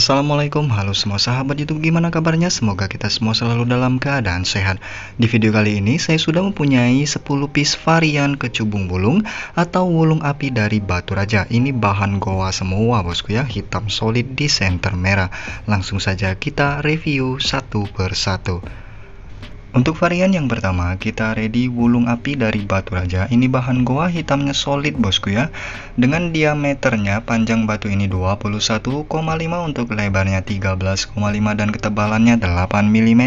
Assalamualaikum, halo semua sahabat YouTube, gimana kabarnya? Semoga kita semua selalu dalam keadaan sehat. Di video kali ini, saya sudah mempunyai 10 piece varian kecubung bulung atau wulung api dari batu raja. Ini bahan goa semua bosku ya, hitam solid di center merah. Langsung saja kita review satu persatu. Untuk varian yang pertama, kita ready wulung api dari batu raja. Ini bahan goa hitamnya solid bosku ya. Dengan diameternya panjang batu ini 21,5 untuk lebarnya 13,5 dan ketebalannya 8 mm.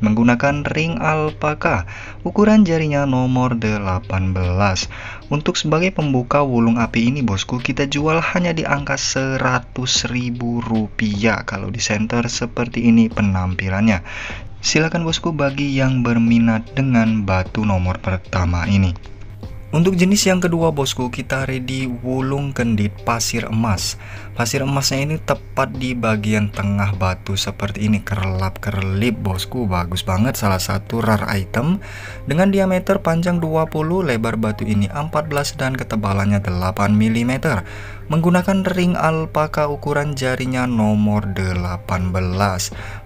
Menggunakan ring alpaka, ukuran jarinya nomor 18. Untuk sebagai pembuka wulung api ini bosku, kita jual hanya di angka 100 ribu rupiah kalau di center seperti ini penampilannya. Silakan bosku bagi yang berminat dengan batu nomor pertama ini. Untuk jenis yang kedua bosku, kita ready wulung kendit pasir emas. Pasir emasnya ini tepat di bagian tengah batu seperti ini, kerlap-kerlip bosku, bagus banget salah satu rare item. Dengan diameter panjang 20, lebar batu ini 14 dan ketebalannya 8 mm menggunakan ring alpaka ukuran jarinya nomor 18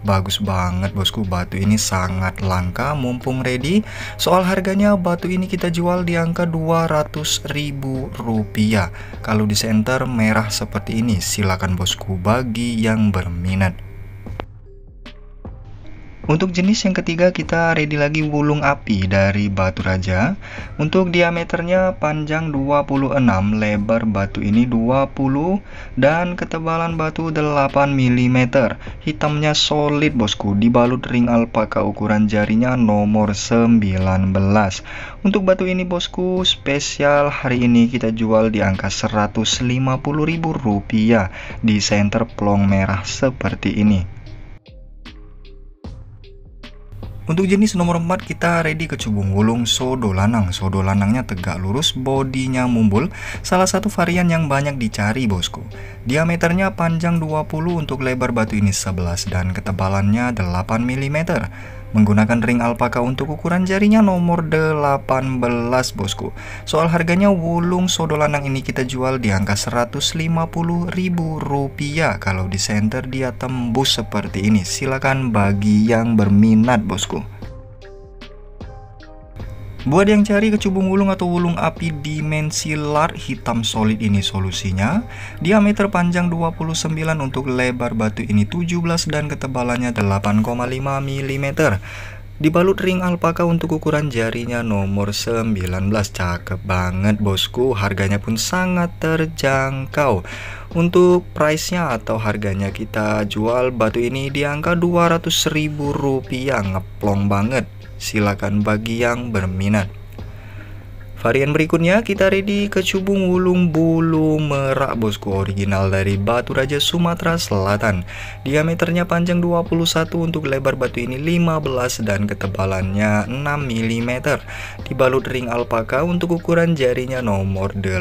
bagus banget bosku batu ini sangat langka mumpung ready soal harganya batu ini kita jual di angka 200 ribu rupiah kalau di center merah seperti ini silakan bosku bagi yang berminat untuk jenis yang ketiga kita ready lagi wulung api dari batu raja. Untuk diameternya panjang 26, lebar batu ini 20 dan ketebalan batu 8 mm. Hitamnya solid bosku, dibalut ring alpaka ukuran jarinya nomor 19. Untuk batu ini bosku, spesial hari ini kita jual di angka ribu rupiah di center plong merah seperti ini. Untuk jenis nomor 4 kita ready ke cubung wulung sodo lanang. Sodo lanangnya tegak lurus, bodinya mumbul, salah satu varian yang banyak dicari bosku. Diameternya panjang 20 untuk lebar batu ini 11 dan ketebalannya 8 mm. Menggunakan ring alpaka untuk ukuran jarinya nomor 18 bosku Soal harganya wulung sodolanang ini kita jual di angka 150 ribu rupiah Kalau di center dia tembus seperti ini Silakan bagi yang berminat bosku Buat yang cari kecubung wulung atau wulung api dimensi lar hitam solid ini solusinya. Diameter panjang 29 untuk lebar batu ini 17 dan ketebalannya 8,5 mm. Dibalut ring alpaka untuk ukuran jarinya nomor 19 Cakep banget bosku Harganya pun sangat terjangkau Untuk price nya atau harganya kita jual batu ini di angka 200 ribu rupiah Ngeplong banget Silakan bagi yang berminat. Varian berikutnya kita ready ke cubung wulung bulu merak bosku original dari Batu Raja Sumatera Selatan. Diameternya panjang 21 untuk lebar batu ini 15 dan ketebalannya 6 mm. Dibalut ring alpaka untuk ukuran jarinya nomor 18.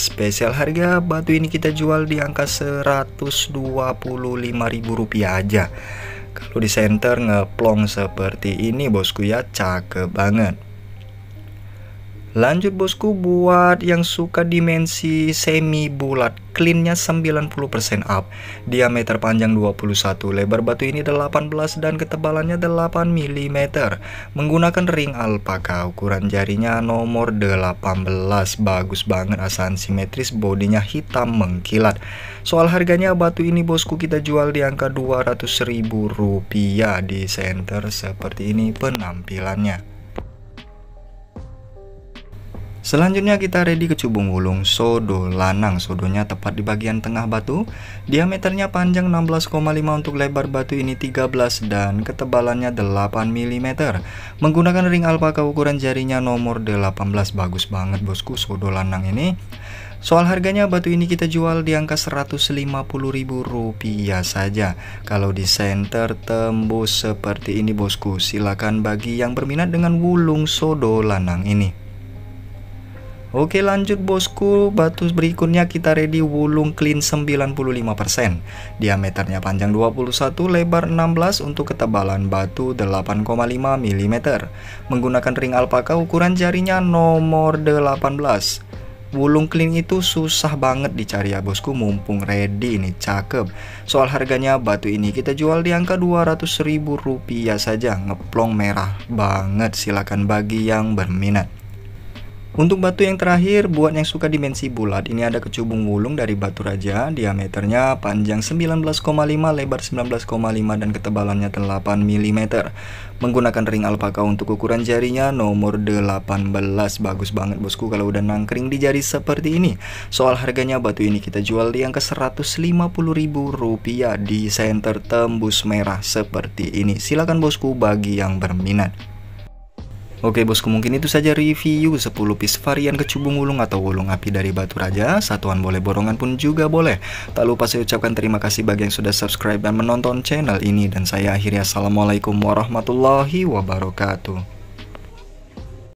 Spesial harga batu ini kita jual di angka Rp125.000 aja. Kalau di center ngeplong seperti ini bosku ya cakep banget Lanjut bosku buat yang suka dimensi semi bulat, cleannya 90% up, diameter panjang 21, lebar batu ini 18 dan ketebalannya 8 mm, menggunakan ring alpaka, ukuran jarinya nomor 18, bagus banget asan simetris, bodinya hitam mengkilat. Soal harganya batu ini bosku kita jual di angka 200 ribu rupiah di center seperti ini penampilannya. Selanjutnya kita ready ke cubung wulung sodo lanang. Sodonya tepat di bagian tengah batu. Diameternya panjang 16,5 untuk lebar batu ini 13 dan ketebalannya 8 mm. Menggunakan ring alpaka ukuran jarinya nomor 18. Bagus banget bosku sodo lanang ini. Soal harganya batu ini kita jual di angka rp rupiah saja. Kalau di center tembus seperti ini bosku, silakan bagi yang berminat dengan wulung sodo lanang ini. Oke lanjut bosku, batu berikutnya kita ready wulung clean 95%. Diameternya panjang 21, lebar 16 untuk ketebalan batu 8,5 mm. Menggunakan ring alpaka ukuran jarinya nomor 18. Wulung clean itu susah banget dicari ya bosku mumpung ready ini cakep Soal harganya batu ini kita jual di angka 200 ribu rupiah saja Ngeplong merah banget silahkan bagi yang berminat untuk batu yang terakhir, buat yang suka dimensi bulat, ini ada kecubung wulung dari batu raja, diameternya panjang 19,5, lebar 19,5, dan ketebalannya 8 mm. Menggunakan ring alpaka untuk ukuran jarinya nomor 18, bagus banget bosku kalau udah nangkring di jari seperti ini. Soal harganya batu ini kita jual di angka 150 ribu rupiah di center tembus merah seperti ini. Silakan bosku bagi yang berminat. Oke bosku mungkin itu saja review 10 piece varian kecubung ulung atau wulung api dari batu raja Satuan boleh borongan pun juga boleh Tak lupa saya ucapkan terima kasih bagi yang sudah subscribe dan menonton channel ini Dan saya akhirnya assalamualaikum warahmatullahi wabarakatuh